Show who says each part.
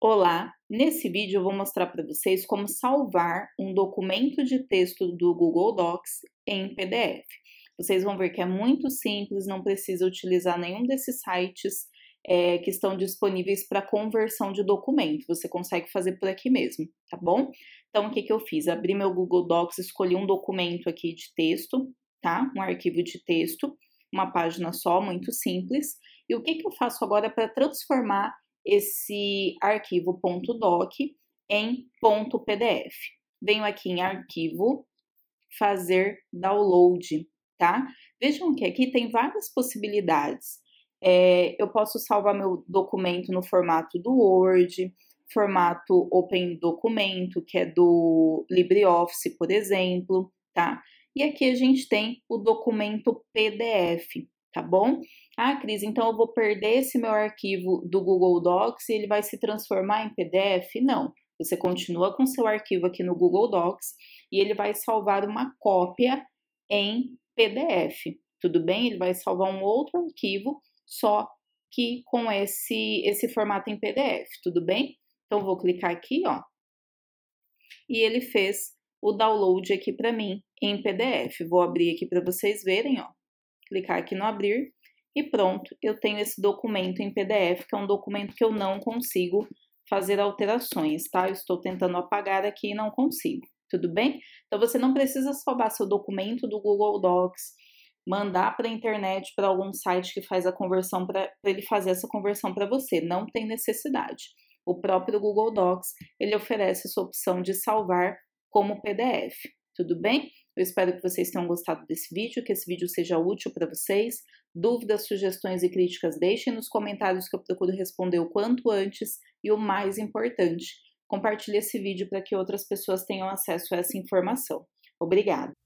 Speaker 1: Olá, nesse vídeo eu vou mostrar para vocês como salvar um documento de texto do Google Docs em PDF. Vocês vão ver que é muito simples, não precisa utilizar nenhum desses sites é, que estão disponíveis para conversão de documento. Você consegue fazer por aqui mesmo, tá bom? Então, o que, que eu fiz? Abri meu Google Docs, escolhi um documento aqui de texto, tá? Um arquivo de texto, uma página só, muito simples. E o que, que eu faço agora para transformar esse arquivo .doc em .pdf. Venho aqui em arquivo, fazer download, tá? Vejam que aqui tem várias possibilidades. É, eu posso salvar meu documento no formato do Word, formato Open Documento, que é do LibreOffice, por exemplo, tá? E aqui a gente tem o documento PDF, tá bom? Ah, Cris, então eu vou perder esse meu arquivo do Google Docs e ele vai se transformar em PDF? Não. Você continua com seu arquivo aqui no Google Docs e ele vai salvar uma cópia em PDF. Tudo bem? Ele vai salvar um outro arquivo, só que com esse, esse formato em PDF, tudo bem? Então vou clicar aqui, ó. E ele fez o download aqui para mim em PDF. Vou abrir aqui para vocês verem, ó clicar aqui no abrir e pronto, eu tenho esse documento em PDF, que é um documento que eu não consigo fazer alterações, tá? Eu estou tentando apagar aqui e não consigo, tudo bem? Então você não precisa salvar seu documento do Google Docs, mandar para a internet para algum site que faz a conversão para ele fazer essa conversão para você, não tem necessidade. O próprio Google Docs, ele oferece essa opção de salvar como PDF, tudo bem? Eu espero que vocês tenham gostado desse vídeo, que esse vídeo seja útil para vocês. Dúvidas, sugestões e críticas deixem nos comentários que eu procuro responder o quanto antes e o mais importante, compartilhe esse vídeo para que outras pessoas tenham acesso a essa informação. Obrigada!